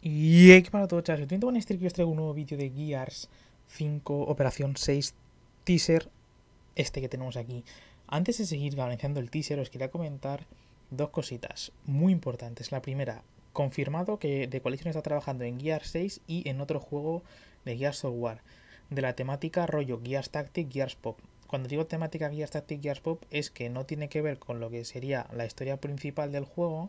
Y que para todo, chavales. Tengo este que os traigo un nuevo vídeo de Gears 5 Operación 6 teaser. Este que tenemos aquí. Antes de seguir balanceando el teaser, os quería comentar dos cositas muy importantes. La primera, confirmado que The Coalition está trabajando en Gears 6 y en otro juego de Gears of War. De la temática rollo Gears Tactic, Gears Pop. Cuando digo temática Gears Tactic, Gears Pop, es que no tiene que ver con lo que sería la historia principal del juego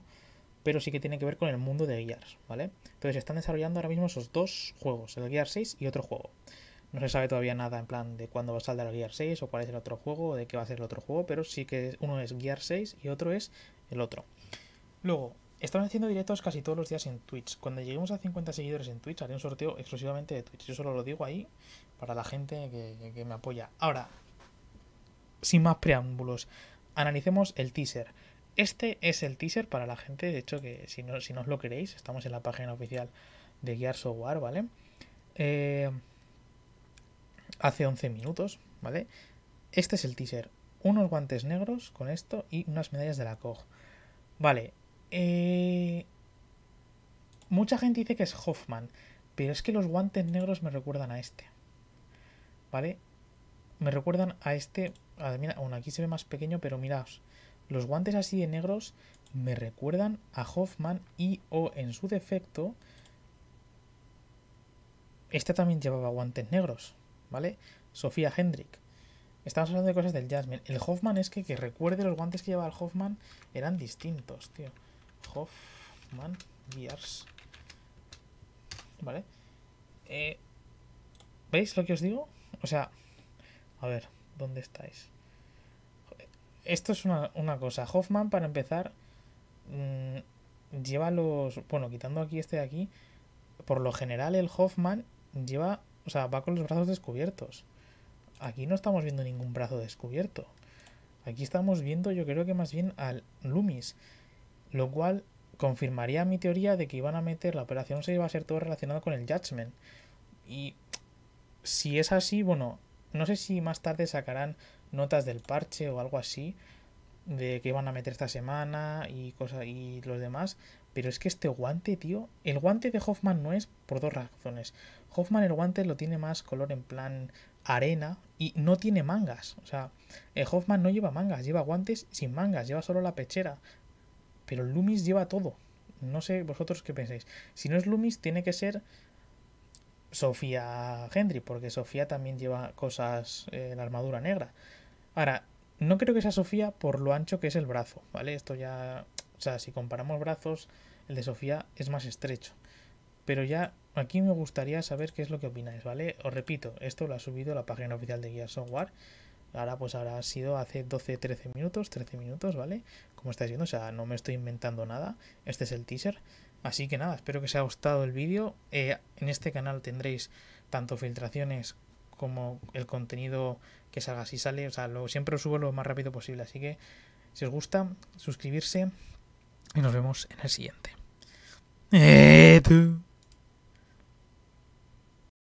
pero sí que tiene que ver con el mundo de Gears, ¿vale? Entonces están desarrollando ahora mismo esos dos juegos, el Gear 6 y otro juego. No se sabe todavía nada en plan de cuándo va a salir el Gear 6 o cuál es el otro juego o de qué va a ser el otro juego, pero sí que uno es Gear 6 y otro es el otro. Luego, están haciendo directos casi todos los días en Twitch. Cuando lleguemos a 50 seguidores en Twitch, haré un sorteo exclusivamente de Twitch. Yo solo lo digo ahí para la gente que me apoya. Ahora, sin más preámbulos, analicemos el teaser. Este es el teaser para la gente, de hecho, que si no, os lo queréis, estamos en la página oficial de Gear Software, ¿vale? Eh, hace 11 minutos, ¿vale? Este es el teaser. Unos guantes negros con esto y unas medallas de la COG. Vale. Eh, mucha gente dice que es Hoffman, pero es que los guantes negros me recuerdan a este. ¿Vale? Me recuerdan a este... A aquí se ve más pequeño, pero miraos. Los guantes así de negros me recuerdan a Hoffman y o en su defecto... este también llevaba guantes negros, ¿vale? Sofía Hendrick. Estamos hablando de cosas del Jasmine. El Hoffman es que, que recuerde los guantes que llevaba el Hoffman eran distintos, tío. Hoffman Gears. ¿Vale? Eh, ¿Veis lo que os digo? O sea, a ver, ¿dónde estáis? esto es una, cosa. Hoffman, para empezar, mm, lleva los. Bueno, quitando aquí este de aquí, por lo general el Hoffman lleva. O sea, va con los brazos descubiertos. Aquí no estamos viendo ningún brazo descubierto. Aquí estamos viendo, yo creo que más bien al Loomis. Lo cual confirmaría mi teoría de que iban a meter la operación se iba a ser todo relacionado con el Judgment. Y si es así, bueno, no sé si más tarde sacarán notas del parche o algo así de que iban a meter esta semana y cosas y los demás, pero es que este guante, tío, el guante de Hoffman no es por dos razones. Hoffman el guante lo tiene más color en plan arena y no tiene mangas, o sea, el eh, Hoffman no lleva mangas, lleva guantes sin mangas, lleva solo la pechera, pero Loomis lleva todo. No sé vosotros qué pensáis. Si no es Loomis tiene que ser Sofía Hendry, porque Sofía también lleva cosas, eh, la armadura negra. Ahora, no creo que sea Sofía por lo ancho que es el brazo, ¿vale? Esto ya, o sea, si comparamos brazos, el de Sofía es más estrecho. Pero ya aquí me gustaría saber qué es lo que opináis, ¿vale? Os repito, esto lo ha subido la página oficial de Guía Software. Ahora pues ahora ha sido hace 12-13 minutos, 13 minutos, ¿vale? Como estáis viendo, o sea, no me estoy inventando nada. Este es el teaser. Así que nada, espero que os haya gustado el vídeo. Eh, en este canal tendréis tanto filtraciones como el contenido que salga. Si sale, o sea, siempre lo subo lo más rápido posible. Así que si os gusta, suscribirse y nos vemos en el siguiente. Eh,